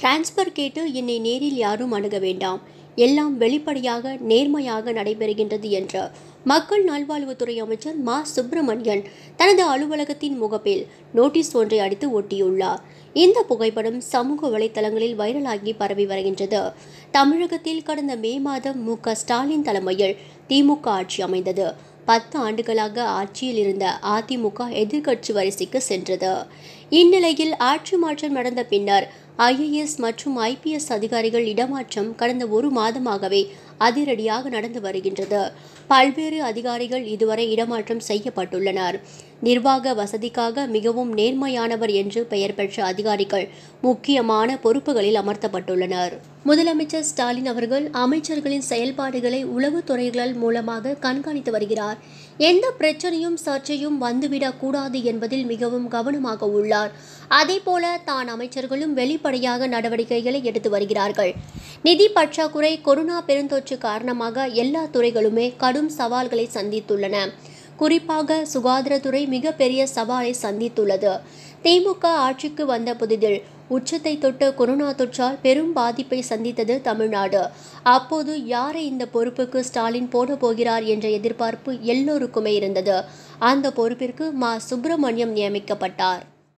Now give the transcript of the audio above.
transfer கேட்டு என்னை நேரில் யாரும் அணுக வேண்டாம் எல்லாம் வெளிப்படையாக நேர்மையாக நடைபெறுகின்றது என்று மக்கள் நல்வாழ்வுத்துறை அமைச்சர் மா சுப்பிரமணியன் தனது அலுவலகத்தின் முகப்பில் நோட்டீஸ் ஒன்றை அடித்து ஒட்டியுள்ளார் இந்த புகைப்படம் சமூக வலைதளங்களில் வைரலாகி பரவி வருகின்றது தமிழகத்தில் கடந்த மே மாதம் மு ஸ்டாலின் தலைமையில் திமுக ஆட்சி அமைந்தது பத்து ஆண்டுகளாக ஆட்சியில் இருந்த அதிமுக எதிர்க்கட்சி வரிசைக்கு சென்றது இந்நிலையில் ஆட்சி மாற்றம் நடந்த பின்னர் ஐஏஎஸ் மற்றும் ஐபிஎஸ் அதிகாரிகள் இடமாற்றம் கடந்த ஒரு மாதமாகவே அதிரடியாக நடந்து வருகின்றது பல்வேறு அதிகாரிகள் இதுவரை இடமாற்றம் செய்யப்பட்டுள்ளனர் நிர்வாக வசதிக்காக மிகவும் நேர்மையானவர் என்று பெயர் பெற்ற அதிகாரிகள் முக்கியமான பொறுப்புகளில் அமர்த்தப்பட்டுள்ளனர் முதலமைச்சர் ஸ்டாலின் அவர்கள் அமைச்சர்களின் செயல்பாடுகளை உளவுத்துறைகள் மூலமாக கண்காணித்து வருகிறார் எந்த பிரச்சனையும் சர்ச்சையும் வந்துவிடக்கூடாது என்பதில் மிகவும் கவனமாக உள்ளார் தெரிவித்தார் அதேபோல தான் அமைச்சர்களும் வெளிப்படையாக நடவடிக்கைகளை எடுத்து வருகிறார்கள் நிதி பற்றாக்குறை கொரோனா பெருந்தொற்று காரணமாக எல்லா துறைகளுமே கடும் சவால்களை சந்தித்துள்ளன குறிப்பாக சுகாதாரத்துறை மிகப்பெரிய சவாலை சந்தித்துள்ளது திமுக ஆட்சிக்கு வந்த புதிதில் உச்சத்தை தொட்ட கொரோனா தொற்றால் பெரும் பாதிப்பை சந்தித்தது தமிழ்நாடு அப்போது யாரை இந்த பொறுப்புக்கு ஸ்டாலின் போட போகிறார் என்ற எதிர்பார்ப்பு எல்லோருக்குமே இருந்தது அந்த பொறுப்பிற்கு மா சுப்பிரமணியம் நியமிக்கப்பட்டார்